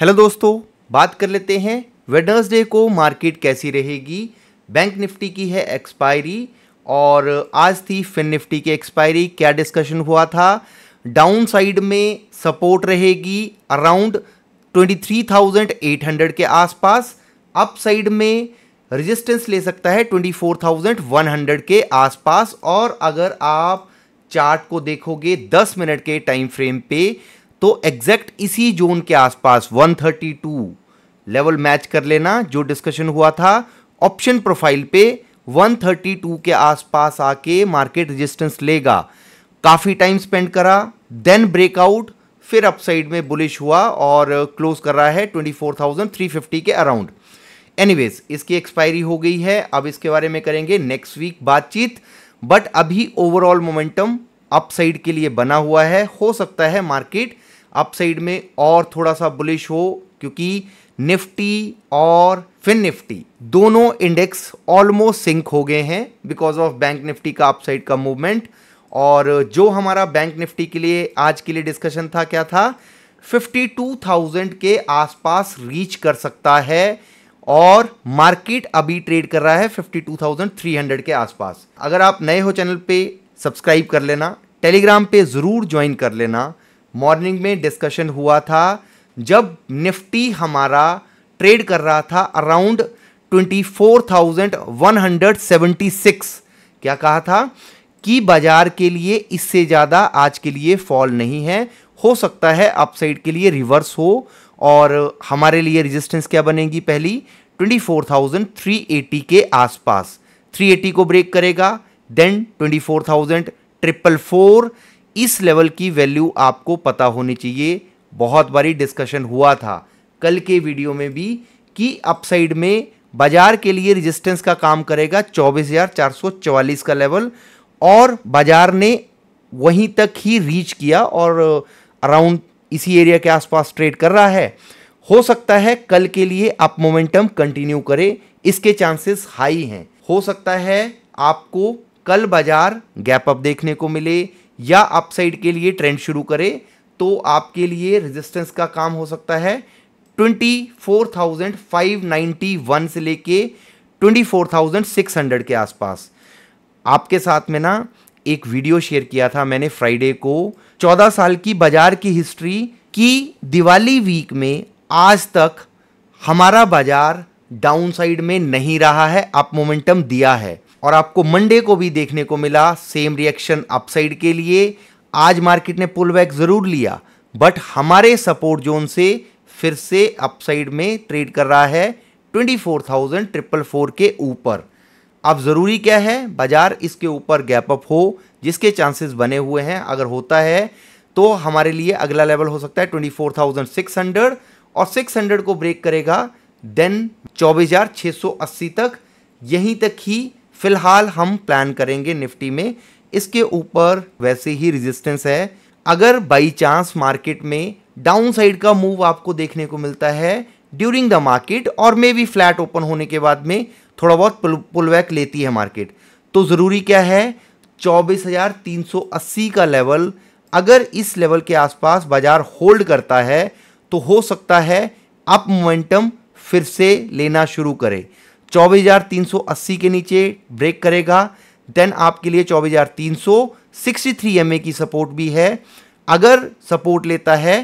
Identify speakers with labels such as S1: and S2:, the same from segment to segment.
S1: hello दोस्तों बात कर लेते हैं वेडर्सडे को मार्केट कैसी रहेगी बैंक निफ्टी की है एक्सपायरी और आज थी फिन निफ्टी की एक्सपायरी क्या डिस्कशन हुआ था डाउन साइड में सपोर्ट रहेगी अराउंड 23,800 के आसपास अप साइड में रेजिस्टेंस ले सकता है 24,100 के आसपास और अगर आप चार्ट को देखोगे 10 मिनट के टाइम फ्रेम पे तो एग्जैक्ट इसी जोन के आसपास 132 लेवल मैच कर लेना जो डिस्कशन हुआ था ऑप्शन प्रोफाइल पे 132 के आसपास आके मार्केट रेजिस्टेंस लेगा काफ़ी टाइम स्पेंड करा देन ब्रेकआउट फिर अपसाइड में बुलिश हुआ और क्लोज कर रहा है 24,350 के अराउंड एनीवेज इसकी एक्सपायरी हो गई है अब इसके बारे में करेंगे नेक्स्ट वीक बातचीत बट अभी ओवरऑल मोमेंटम अपसाइड के लिए बना हुआ है हो सकता है मार्केट अप साइड में और थोड़ा सा बुलिश हो क्योंकि निफ्टी और फिन निफ्टी दोनों इंडेक्स ऑलमोस्ट सिंक हो गए हैं बिकॉज ऑफ बैंक निफ्टी का अपसाइड का मूवमेंट और जो हमारा बैंक निफ्टी के लिए आज के लिए डिस्कशन था क्या था 52,000 के आसपास रीच कर सकता है और मार्केट अभी ट्रेड कर रहा है 52,300 के आसपास अगर आप नए हो चैनल पे सब्सक्राइब कर लेना टेलीग्राम पे ज़रूर ज्वाइन कर लेना मॉर्निंग में डिस्कशन हुआ था जब निफ्टी हमारा ट्रेड कर रहा था अराउंड 24,176 क्या कहा था कि बाजार के लिए इससे ज़्यादा आज के लिए फॉल नहीं है हो सकता है अपसाइड के लिए रिवर्स हो और हमारे लिए रेजिस्टेंस क्या बनेगी पहली 24,380 के आसपास 380 को ब्रेक करेगा देन 24,000 ट्रिपल फोर इस लेवल की वैल्यू आपको पता होनी चाहिए बहुत बारी डिस्कशन हुआ था कल के वीडियो में भी कि अपसाइड में बाजार के लिए रेजिस्टेंस का काम करेगा 24,444 का लेवल और बाजार ने वहीं तक ही रीच किया और अराउंड इसी एरिया के आसपास ट्रेड कर रहा है हो सकता है कल के लिए आप मोमेंटम कंटिन्यू करें इसके चांसेस हाई हैं हो सकता है आपको कल बाजार गैप अप देखने को मिले या अपसाइड के लिए ट्रेंड शुरू करे तो आपके लिए रेजिस्टेंस का काम हो सकता है 24,591 से लेके 24,600 के आसपास आपके साथ में ना एक वीडियो शेयर किया था मैंने फ्राइडे को 14 साल की बाजार की हिस्ट्री की दिवाली वीक में आज तक हमारा बाजार डाउन साइड में नहीं रहा है अप मोमेंटम दिया है और आपको मंडे को भी देखने को मिला सेम रिएक्शन अपसाइड के लिए आज मार्केट ने पुल बैक ज़रूर लिया बट हमारे सपोर्ट जोन से फिर से अपसाइड में ट्रेड कर रहा है twenty four thousand triple four के ऊपर अब ज़रूरी क्या है बाज़ार इसके ऊपर गैप अप हो जिसके चांसेस बने हुए हैं अगर होता है तो हमारे लिए अगला लेवल हो सकता है twenty four thousand six hundred और सिक्स हंड्रेड को ब्रेक करेगा देन चौबीस हज़ार छः सौ अस्सी तक यहीं तक ही फिलहाल हम प्लान करेंगे निफ्टी में इसके ऊपर वैसे ही रेजिस्टेंस है अगर बाई चांस मार्केट में डाउन साइड का मूव आपको देखने को मिलता है ड्यूरिंग द मार्केट और मे बी फ्लैट ओपन होने के बाद में थोड़ा बहुत पुल बैक लेती है मार्केट तो ज़रूरी क्या है 24,380 का लेवल अगर इस लेवल के आसपास बाजार होल्ड करता है तो हो सकता है अप मोमेंटम फिर से लेना शुरू करें 24,380 के नीचे ब्रेक करेगा देन आपके लिए 24,363 एमए की सपोर्ट भी है अगर सपोर्ट लेता है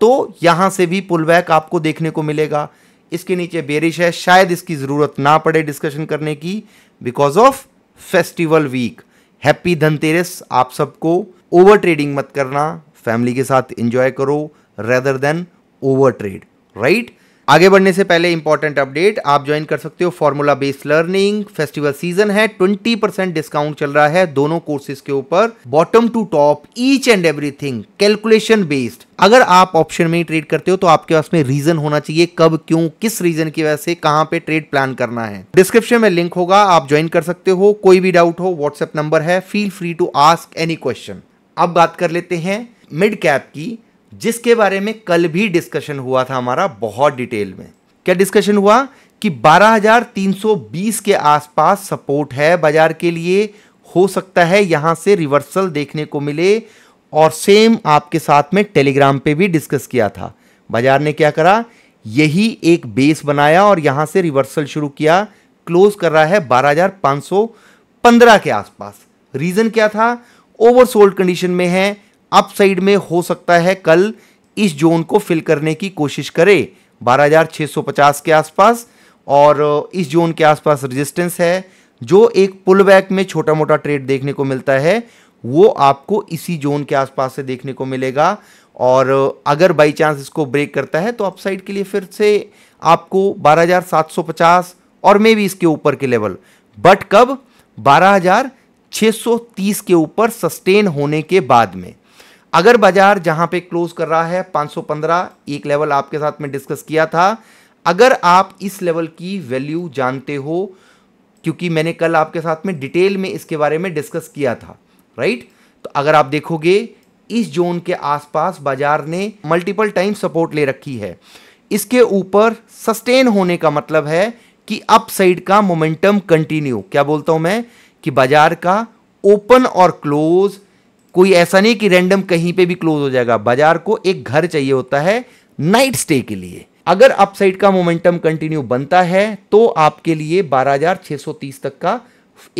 S1: तो यहाँ से भी पुल बैक आपको देखने को मिलेगा इसके नीचे बेरिश है शायद इसकी ज़रूरत ना पड़े डिस्कशन करने की because of festival week happy Dhanteras आप सबको ओवर ट्रेडिंग मत करना फैमिली के साथ इंजॉय करो rather than over trade right आगे बढ़ने से पहले इंपॉर्टेंट अपडेट आप ज्वाइन कर सकते हो formula based learning festival season है 20 परसेंट डिस्काउंट चल रहा है दोनों कोर्सेज के ऊपर bottom to top each and everything calculation based अगर आप ऑप्शन में ही ट्रेड करते हो तो आपके पास में रीजन होना चाहिए कब क्यों किस रीजन की वजह से कहां पे ट्रेड प्लान करना है डिस्क्रिप्शन में लिंक होगा आप ज्वाइन कर सकते हो कोई भी डाउट हो व्हाट्सएप नंबर है feel free to ask any question अब बात कर लेते हैं मिड कैप की जिसके बारे में कल भी डिस्कशन हुआ था हमारा बहुत डिटेल में क्या डिस्कशन हुआ कि 12,320 के आसपास सपोर्ट है बाजार के लिए हो सकता है यहां से रिवर्सल देखने को मिले और सेम आपके साथ में टेलीग्राम पे भी डिस्कस किया था बाजार ने क्या करा यही एक बेस बनाया और यहां से रिवर्सल शुरू किया क्लोज कर रहा है 12,515 के आसपास रीज़न क्या था ओवरसोल्ड कंडीशन में है अप साइड में हो सकता है कल इस जोन को फिल करने की कोशिश करे 12,650 के आसपास और इस जोन के आसपास रेजिस्टेंस है जो एक पुल बैक में छोटा मोटा ट्रेड देखने को मिलता है वो आपको इसी जोन के आसपास से देखने को मिलेगा और अगर बाई चांस इसको ब्रेक करता है तो अपसाइड के लिए फिर से आपको 12,750 और मे भी इसके ऊपर के लेवल बट कब 12,630 के ऊपर सस्टेन होने के बाद में अगर बाजार जहां पे क्लोज कर रहा है 515 एक लेवल आपके साथ में डिस्कस किया था अगर आप इस लेवल की वैल्यू जानते हो क्योंकि मैंने कल आपके साथ में डिटेल में इसके बारे में डिस्कस किया था राइट तो अगर आप देखोगे इस जोन के आसपास बाजार ने मल्टीपल टाइम सपोर्ट ले रखी है इसके ऊपर सस्टेन होने का मतलब है कि अप साइड का मोमेंटम कंटिन्यू क्या बोलता हूं मैं कि बाजार का ओपन और क्लोज कोई ऐसा नहीं कि रैंडम कहीं पे भी क्लोज हो जाएगा बाजार को एक घर चाहिए होता है नाइट स्टे के लिए अगर अपसाइड का मोमेंटम कंटिन्यू बनता है तो आपके लिए 12,630 तक का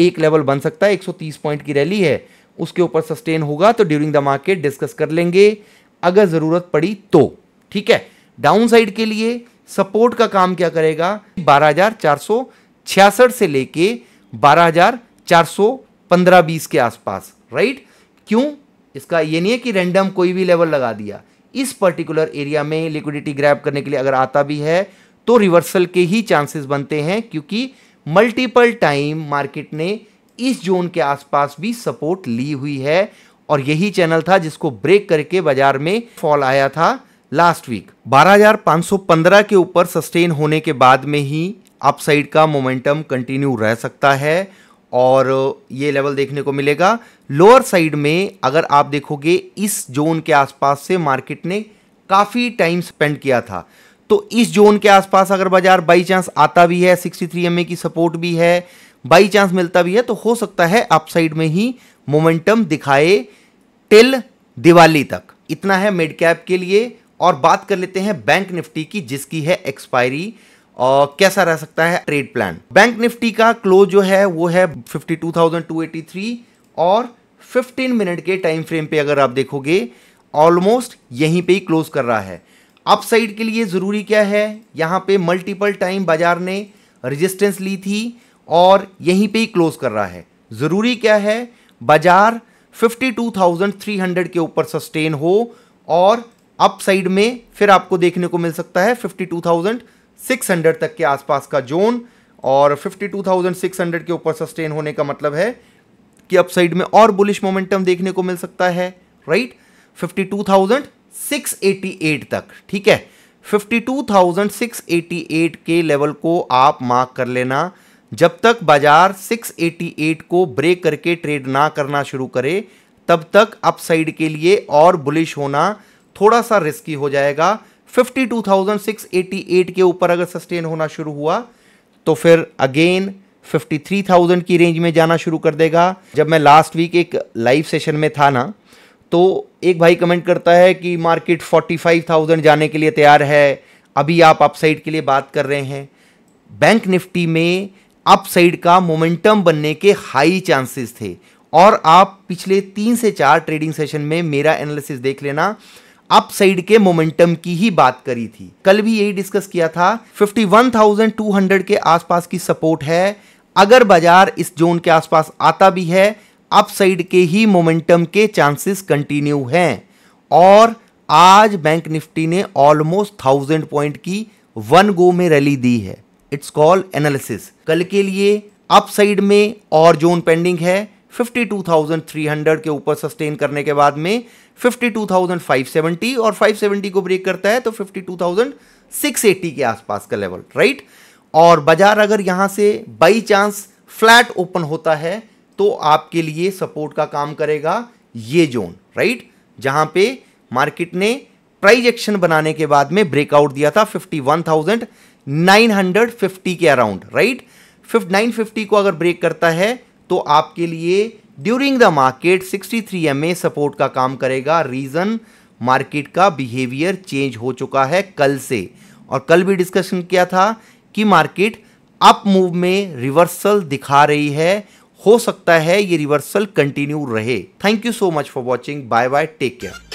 S1: एक लेवल बन सकता है 130 पॉइंट की रैली है उसके ऊपर सस्टेन होगा तो ड्यूरिंग द मार्केट डिस्कस कर लेंगे अगर ज़रूरत पड़ी तो ठीक है डाउन साइड के लिए सपोर्ट का काम क्या करेगा बारह से लेके पंद्रह बीस के आसपास राइट क्यों इसका ये नहीं है कि रैंडम कोई भी लेवल लगा दिया इस पर्टिकुलर एरिया में लिक्विडिटी ग्रैप करने के लिए अगर आता भी है तो रिवर्सल के ही चांसेस बनते हैं क्योंकि मल्टीपल टाइम मार्केट ने इस जोन के आसपास भी सपोर्ट ली हुई है और यही चैनल था जिसको ब्रेक करके बाजार में फॉल आया था लास्ट वीक 12,515 के ऊपर सस्टेन होने के बाद में ही अपसाइड का मोमेंटम कंटिन्यू रह सकता है और ये लेवल देखने को मिलेगा लोअर साइड में अगर आप देखोगे इस जोन के आसपास से मार्केट ने काफ़ी टाइम स्पेंड किया था तो इस जोन के आसपास अगर बाजार बाई चांस आता भी है 63 एम की सपोर्ट भी है बाई चांस मिलता भी है तो हो सकता है अपसाइड में ही मोमेंटम दिखाए टिल दिवाली तक इतना है मिड कैप के लिए और बात कर लेते हैं बैंक निफ्टी की जिसकी है एक्सपायरी और कैसा रह सकता है ट्रेड प्लान बैंक निफ्टी का क्लोज जो है वो है 52,283 और 15 मिनट के टाइम फ्रेम पे अगर आप देखोगे ऑलमोस्ट यहीं पे ही क्लोज कर रहा है अपसाइड के लिए ज़रूरी क्या है यहाँ पे मल्टीपल टाइम बाजार ने रेजिस्टेंस ली थी और यहीं पे ही क्लोज कर रहा है ज़रूरी क्या है बाजार 52,300 के ऊपर सस्टेन हो और अपसाइड में फिर आपको देखने को मिल सकता है फिफ्टी 600 तक के आसपास का जोन और 52,600 के ऊपर सस्टेन होने का मतलब है कि अपसाइड में और बुलिश मोमेंटम देखने को मिल सकता है राइट 52,688 तक ठीक है 52,688 के लेवल को आप मार्क कर लेना जब तक बाजार 688 को ब्रेक करके ट्रेड ना करना शुरू करे तब तक अपसाइड के लिए और बुलिश होना थोड़ा सा रिस्की हो जाएगा 52,688 के ऊपर अगर सस्टेन होना शुरू हुआ तो फिर अगेन 53,000 की रेंज में जाना शुरू कर देगा जब मैं लास्ट वीक एक लाइव सेशन में था ना तो एक भाई कमेंट करता है कि मार्केट 45,000 जाने के लिए तैयार है अभी आप अपसाइड के लिए बात कर रहे हैं बैंक निफ्टी में अपसाइड का मोमेंटम बनने के हाई चांसेस थे और आप पिछले तीन से चार ट्रेडिंग सेशन में मेरा एनालिसिस देख लेना अप साइड के मोमेंटम की ही बात करी थी कल भी यही डिस्कस किया था 51,200 के आसपास की सपोर्ट है अगर बाजार इस जोन के आसपास आता भी है अपसाइड के ही मोमेंटम के चांसेस कंटिन्यू हैं और आज बैंक निफ्टी ने ऑलमोस्ट थाउजेंड पॉइंट की वन गो में रैली दी है इट्स कॉल एनालिसिस कल के लिए अपसाइड में और जोन पेंडिंग है 52,300 के ऊपर सस्टेन करने के बाद में 52,570 और 570 को ब्रेक करता है तो 52,680 के आसपास का लेवल राइट और बाजार अगर यहां से बाई चांस फ्लैट ओपन होता है तो आपके लिए सपोर्ट का काम करेगा ये जोन राइट जहां पे मार्केट ने प्राइज एक्शन बनाने के बाद में ब्रेकआउट दिया था 51,950 के अराउंड राइट फिफ्ट नाइन को अगर ब्रेक करता है तो आपके लिए during the market 63 A support का काम करेगा रीज़न मार्केट का बिहेवियर चेंज हो चुका है कल से और कल भी डिस्कशन किया था कि मार्केट अप मूव में रिवर्सल दिखा रही है हो सकता है ये रिवर्सल कंटिन्यू रहे thank you so much for watching bye bye take care